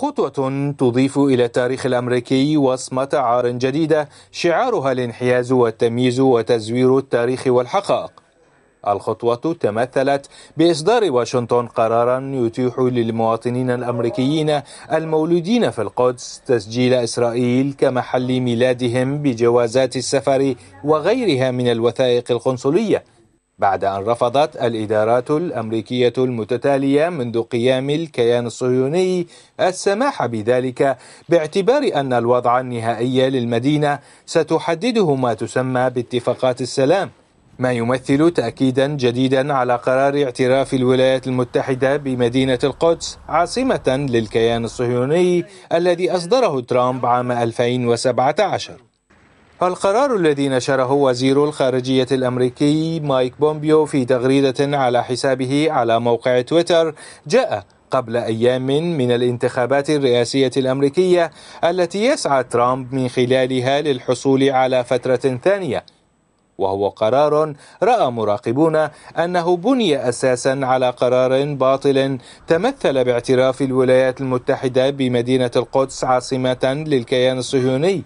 خطوة تضيف إلى التاريخ الأمريكي وصمة عار جديدة شعارها الانحياز والتمييز وتزوير التاريخ والحقائق الخطوة تمثلت بإصدار واشنطن قرارا يتيح للمواطنين الأمريكيين المولودين في القدس تسجيل إسرائيل كمحل ميلادهم بجوازات السفر وغيرها من الوثائق القنصلية بعد أن رفضت الإدارات الأمريكية المتتالية منذ قيام الكيان الصهيوني السماح بذلك باعتبار أن الوضع النهائي للمدينة ستحدده ما تسمى باتفاقات السلام ما يمثل تأكيدا جديدا على قرار اعتراف الولايات المتحدة بمدينة القدس عاصمة للكيان الصهيوني الذي أصدره ترامب عام 2017 القرار الذي نشره وزير الخارجية الأمريكي مايك بومبيو في تغريدة على حسابه على موقع تويتر جاء قبل أيام من الانتخابات الرئاسية الأمريكية التي يسعى ترامب من خلالها للحصول على فترة ثانية وهو قرار راى مراقبون انه بني اساسا على قرار باطل تمثل باعتراف الولايات المتحده بمدينه القدس عاصمه للكيان الصهيوني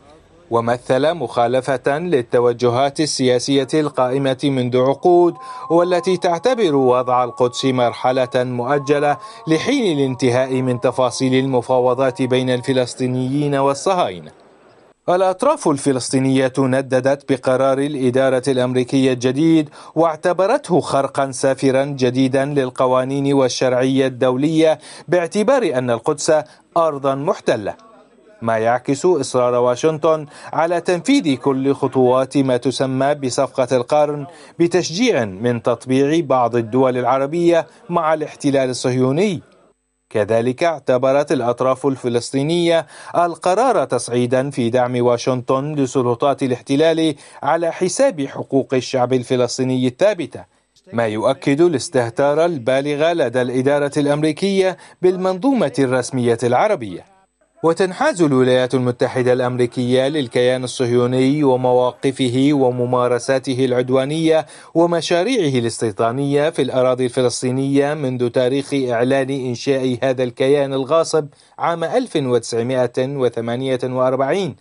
ومثل مخالفة للتوجهات السياسية القائمة منذ عقود والتي تعتبر وضع القدس مرحلة مؤجلة لحين الانتهاء من تفاصيل المفاوضات بين الفلسطينيين والصهاينة. الأطراف الفلسطينية نددت بقرار الإدارة الأمريكية الجديد واعتبرته خرقا سافرا جديدا للقوانين والشرعية الدولية باعتبار أن القدس أرضا محتلة. ما يعكس إصرار واشنطن على تنفيذ كل خطوات ما تسمى بصفقة القرن بتشجيع من تطبيع بعض الدول العربية مع الاحتلال الصهيوني كذلك اعتبرت الأطراف الفلسطينية القرار تصعيدا في دعم واشنطن لسلطات الاحتلال على حساب حقوق الشعب الفلسطيني الثابته ما يؤكد الاستهتار البالغ لدى الإدارة الأمريكية بالمنظومة الرسمية العربية وتنحاز الولايات المتحدة الأمريكية للكيان الصهيوني ومواقفه وممارساته العدوانية ومشاريعه الاستيطانية في الأراضي الفلسطينية منذ تاريخ إعلان إنشاء هذا الكيان الغاصب عام 1948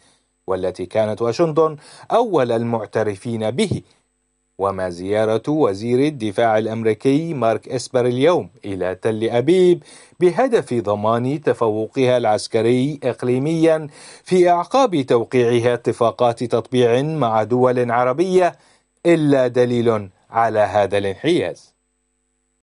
والتي كانت واشنطن أول المعترفين به وما زيارة وزير الدفاع الأمريكي مارك إسبر اليوم إلى تل أبيب بهدف ضمان تفوقها العسكري إقليميا في أعقاب توقيعها اتفاقات تطبيع مع دول عربية إلا دليل على هذا الانحياز